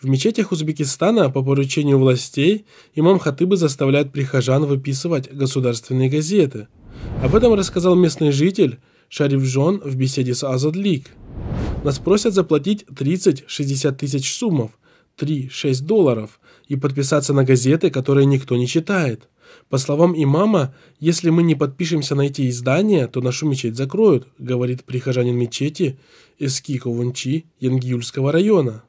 В мечетях Узбекистана по поручению властей имам-хатыбы заставляют прихожан выписывать государственные газеты. Об этом рассказал местный житель Шариф Жон в беседе с Азадлик. Нас просят заплатить 30-60 тысяч суммов, 3-6 долларов, и подписаться на газеты, которые никто не читает. По словам имама, если мы не подпишемся на эти издания, то нашу мечеть закроют, говорит прихожанин мечети Эскико Вунчи Янгиюльского района.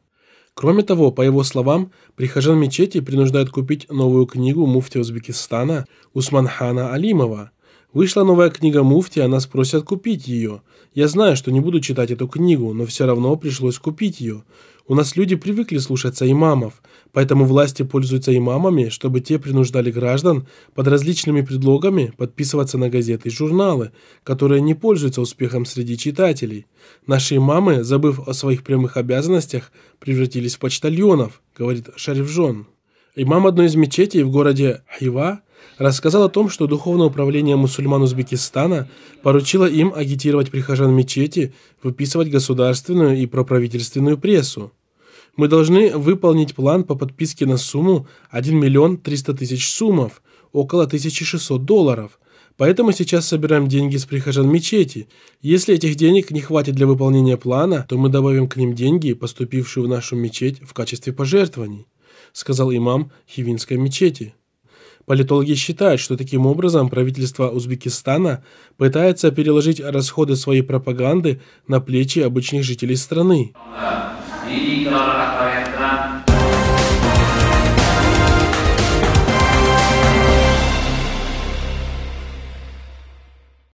Кроме того, по его словам, прихожан мечети принуждают купить новую книгу муфтия Узбекистана Усманхана Алимова. Вышла новая книга муфтия, а нас просят купить ее. Я знаю, что не буду читать эту книгу, но все равно пришлось купить ее. У нас люди привыкли слушаться имамов, поэтому власти пользуются имамами, чтобы те принуждали граждан под различными предлогами подписываться на газеты и журналы, которые не пользуются успехом среди читателей. Наши имамы, забыв о своих прямых обязанностях, превратились в почтальонов, говорит Шарифжон. Имам одной из мечетей в городе Хива рассказал о том, что Духовное управление мусульман Узбекистана поручило им агитировать прихожан мечети, выписывать государственную и проправительственную прессу. Мы должны выполнить план по подписке на сумму 1 миллион 300 тысяч сумов, около 1600 долларов. Поэтому сейчас собираем деньги с прихожан мечети. Если этих денег не хватит для выполнения плана, то мы добавим к ним деньги, поступившие в нашу мечеть в качестве пожертвований», сказал имам Хивинской мечети. Политологи считают, что таким образом правительство Узбекистана пытается переложить расходы своей пропаганды на плечи обычных жителей страны. di ke laut yang terang